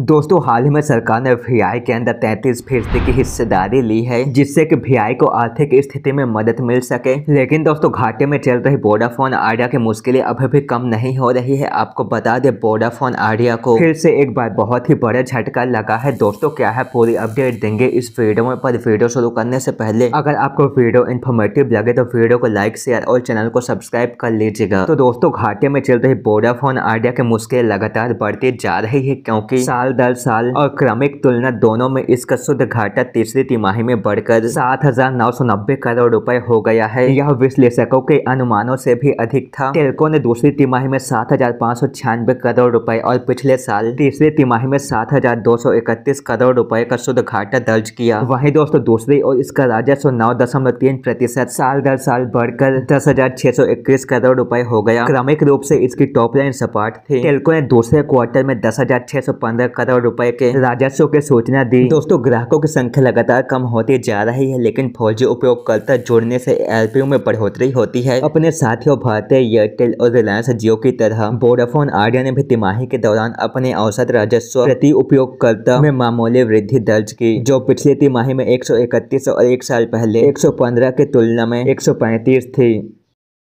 दोस्तों हाल ही में सरकार ने वी के अंदर 33 फीसदी की हिस्सेदारी ली है जिससे कि वी को आर्थिक स्थिति में मदद मिल सके लेकिन दोस्तों घाटे में चल रही बोडाफोन आइडिया की मुश्किलें अभी भी कम नहीं हो रही है आपको बता दें बोडाफोन आइडिया को फिर से एक बार बहुत ही बड़ा झटका लगा है दोस्तों क्या है पूरी अपडेट देंगे इस वीडियो में पर वीडियो शुरू करने से पहले अगर आपको वीडियो इन्फॉर्मेटिव लगे तो वीडियो को लाइक शेयर और चैनल को सब्सक्राइब कर लीजिएगा तो दोस्तों घाटे में चल रही बोडाफोन आइडिया की मुश्किलें लगातार बढ़ती जा रही है क्योंकि साल दर साल और क्रमिक तुलना दोनों में इसका शुद्ध घाटा तीसरी तिमाही में बढ़कर सात हजार नौ सौ नब्बे करोड़ रुपए हो गया है यह विश्लेषकों के अनुमानों से भी अधिक था टेलको ने दूसरी तिमाही में सात हजार पाँच सौ करोड़ रुपए और पिछले साल तीसरी तिमाही में सात हजार दो सौ इकतीस करोड़ रुपए का शुद्ध घाटा दर्ज किया वही दोस्तों दूसरी और इसका राजस्व नौ दशमलव तीन प्रतिशत साल दर साल बढ़कर दस हजार छह सौ इक्कीस करोड़ रुपए हो गया क्रमिक रूप से इसकी टॉप लाइन सपाट थी टेलको ने दूसरे क्वार्टर में दस हजार छह सौ पंद्रह करोड़ रुपए के राजस्व के सूचना दी दोस्तों ग्राहकों की संख्या लगातार कम होती जा रही है लेकिन फौजी उपयोगकर्ता जोड़ने से एलपीयू में बढ़ोतरी होती है अपने साथियों भारतीय एयरटेल और रिलायंस जियो की तरह वोडाफोन आइडिया ने भी तिमाही के दौरान अपने औसत राजस्व प्रति उपयोगकर्ता में मामूली वृद्धि दर्ज की जो पिछले तिमाही में एक और एक साल पहले एक की तुलना में एक थी